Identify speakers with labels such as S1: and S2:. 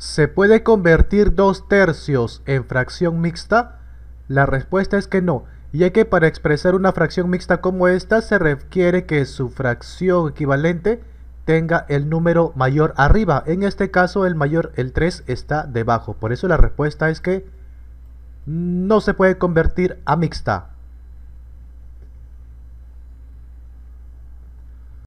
S1: ¿Se puede convertir dos tercios en fracción mixta? La respuesta es que no, ya que para expresar una fracción mixta como esta se requiere que su fracción equivalente tenga el número mayor arriba. En este caso el mayor, el 3, está debajo. Por eso la respuesta es que no se puede convertir a mixta.